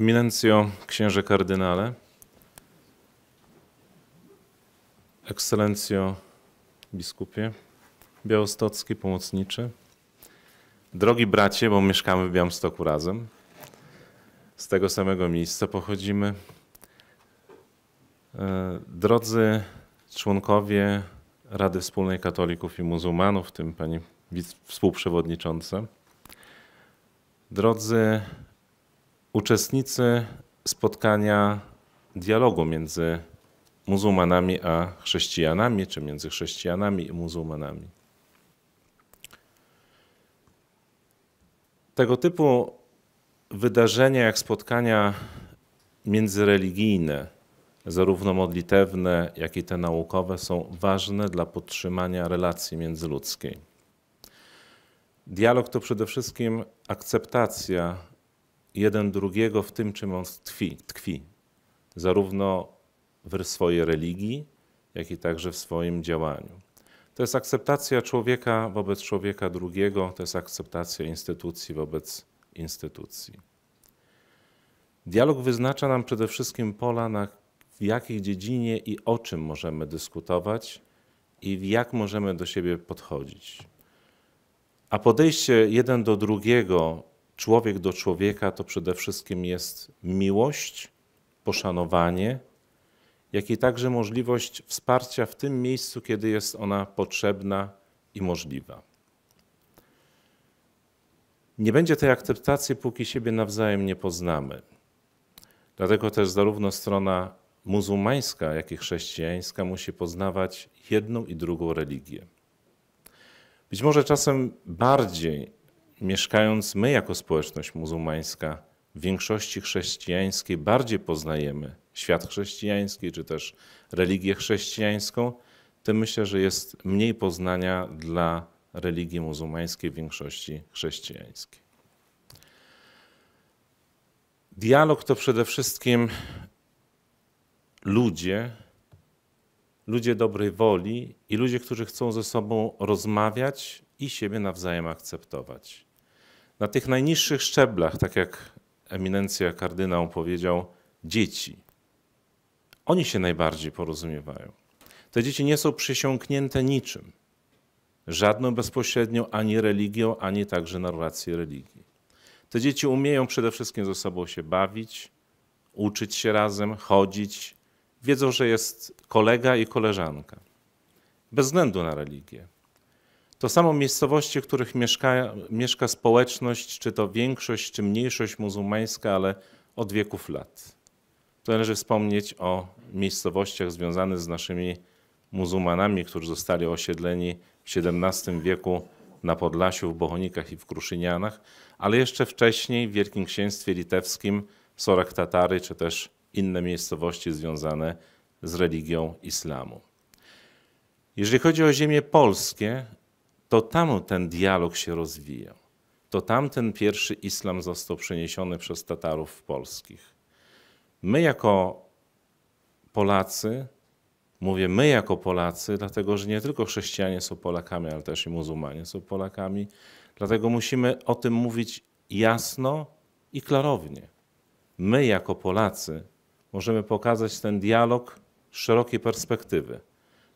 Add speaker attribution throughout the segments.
Speaker 1: Eminencjo, księże kardynale, ekscelencjo biskupie białostocki, pomocniczy, drogi bracie, bo mieszkamy w Białymstoku razem, z tego samego miejsca pochodzimy, e, drodzy członkowie Rady Wspólnej Katolików i Muzułmanów, w tym pani współprzewodnicząca, drodzy uczestnicy spotkania dialogu między muzułmanami a chrześcijanami, czy między chrześcijanami i muzułmanami. Tego typu wydarzenia, jak spotkania międzyreligijne, zarówno modlitewne, jak i te naukowe, są ważne dla podtrzymania relacji międzyludzkiej. Dialog to przede wszystkim akceptacja jeden drugiego w tym, czym on tkwi, tkwi. zarówno w swojej religii, jak i także w swoim działaniu. To jest akceptacja człowieka wobec człowieka drugiego, to jest akceptacja instytucji wobec instytucji. Dialog wyznacza nam przede wszystkim pola, na w jakiej dziedzinie i o czym możemy dyskutować i jak możemy do siebie podchodzić. A podejście jeden do drugiego człowiek do człowieka to przede wszystkim jest miłość, poszanowanie, jak i także możliwość wsparcia w tym miejscu, kiedy jest ona potrzebna i możliwa. Nie będzie tej akceptacji, póki siebie nawzajem nie poznamy. Dlatego też zarówno strona muzułmańska, jak i chrześcijańska musi poznawać jedną i drugą religię. Być może czasem bardziej mieszkając my jako społeczność muzułmańska w większości chrześcijańskiej bardziej poznajemy świat chrześcijański czy też religię chrześcijańską, tym myślę, że jest mniej poznania dla religii muzułmańskiej w większości chrześcijańskiej. Dialog to przede wszystkim ludzie, ludzie dobrej woli i ludzie, którzy chcą ze sobą rozmawiać i siebie nawzajem akceptować na tych najniższych szczeblach, tak jak eminencja kardynał powiedział, dzieci. Oni się najbardziej porozumiewają. Te dzieci nie są przysiągnięte niczym. Żadną bezpośrednią ani religią, ani także narrację religii. Te dzieci umieją przede wszystkim ze sobą się bawić, uczyć się razem, chodzić. Wiedzą, że jest kolega i koleżanka. Bez względu na religię. To samo miejscowości, w których mieszka, mieszka społeczność, czy to większość, czy mniejszość muzułmańska, ale od wieków lat. To należy wspomnieć o miejscowościach związanych z naszymi muzułmanami, którzy zostali osiedleni w XVII wieku na Podlasiu, w Bochonikach i w Kruszynianach, ale jeszcze wcześniej w Wielkim Księstwie Litewskim Sorak Tatary, czy też inne miejscowości związane z religią islamu. Jeżeli chodzi o ziemie polskie, to tam ten dialog się rozwijał. To tam ten pierwszy islam został przeniesiony przez Tatarów polskich. My jako Polacy, mówię my jako Polacy, dlatego że nie tylko chrześcijanie są Polakami, ale też i muzułmanie są Polakami, dlatego musimy o tym mówić jasno i klarownie. My jako Polacy możemy pokazać ten dialog z szerokiej perspektywy,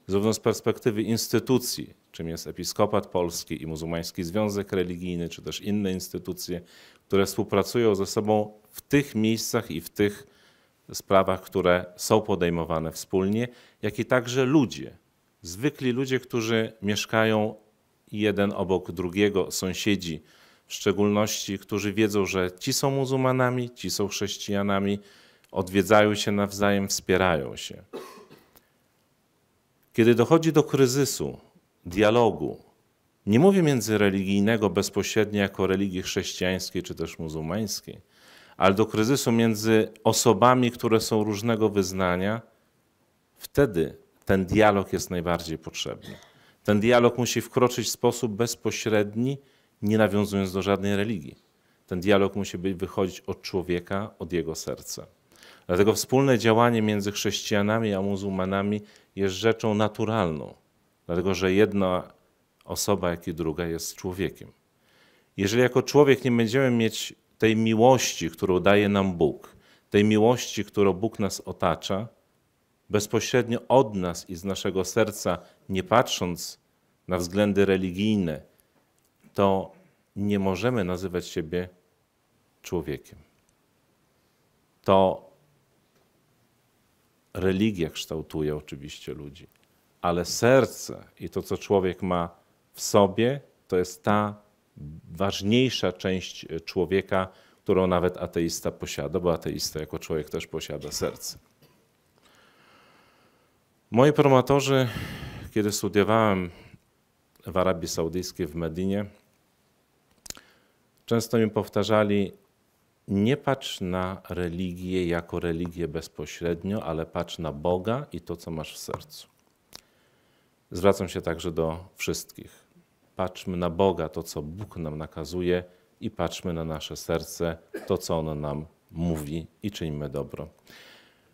Speaker 1: zarówno z perspektywy instytucji, czym jest Episkopat Polski i Muzułmański Związek Religijny, czy też inne instytucje, które współpracują ze sobą w tych miejscach i w tych sprawach, które są podejmowane wspólnie, jak i także ludzie, zwykli ludzie, którzy mieszkają jeden obok drugiego, sąsiedzi, w szczególności, którzy wiedzą, że ci są muzułmanami, ci są chrześcijanami, odwiedzają się nawzajem, wspierają się. Kiedy dochodzi do kryzysu, dialogu. Nie mówię międzyreligijnego bezpośrednio jako religii chrześcijańskiej czy też muzułmańskiej, ale do kryzysu między osobami, które są różnego wyznania, wtedy ten dialog jest najbardziej potrzebny. Ten dialog musi wkroczyć w sposób bezpośredni, nie nawiązując do żadnej religii. Ten dialog musi być, wychodzić od człowieka, od jego serca. Dlatego wspólne działanie między chrześcijanami a muzułmanami jest rzeczą naturalną. Dlatego, że jedna osoba, jak i druga jest człowiekiem. Jeżeli jako człowiek nie będziemy mieć tej miłości, którą daje nam Bóg, tej miłości, którą Bóg nas otacza, bezpośrednio od nas i z naszego serca, nie patrząc na względy religijne, to nie możemy nazywać siebie człowiekiem. To religia kształtuje oczywiście ludzi, ale serce i to, co człowiek ma w sobie, to jest ta ważniejsza część e, człowieka, którą nawet ateista posiada, bo ateista jako człowiek też posiada serce. Moi promotorzy, kiedy studiowałem w Arabii Saudyjskiej, w Medynie, często mi powtarzali, nie patrz na religię jako religię bezpośrednio, ale patrz na Boga i to, co masz w sercu. Zwracam się także do wszystkich. Patrzmy na Boga, to co Bóg nam nakazuje, i patrzmy na nasze serce, to co ono nam mówi, i czyńmy dobro.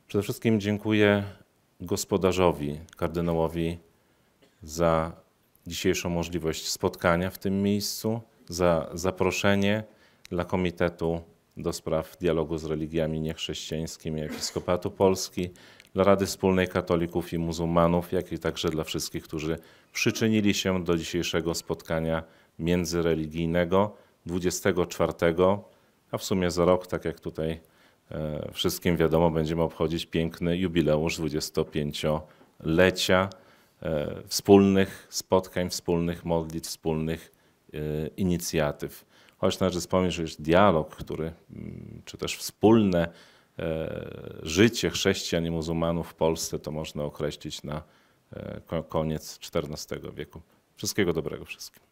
Speaker 1: Przede wszystkim dziękuję gospodarzowi, kardynałowi, za dzisiejszą możliwość spotkania w tym miejscu, za zaproszenie dla Komitetu do spraw dialogu z religiami niechrześcijańskimi Episkopatu Polski, dla Rady Wspólnej Katolików i Muzułmanów, jak i także dla wszystkich, którzy przyczynili się do dzisiejszego spotkania międzyreligijnego 24, a w sumie za rok, tak jak tutaj e, wszystkim wiadomo, będziemy obchodzić piękny jubileusz 25-lecia e, wspólnych spotkań, wspólnych modlitw, wspólnych e, inicjatyw choć należy znaczy wspomnieć, że dialog, który, mm, czy też wspólne e, życie chrześcijan i muzułmanów w Polsce to można określić na e, koniec XIV wieku. Wszystkiego dobrego wszystkim.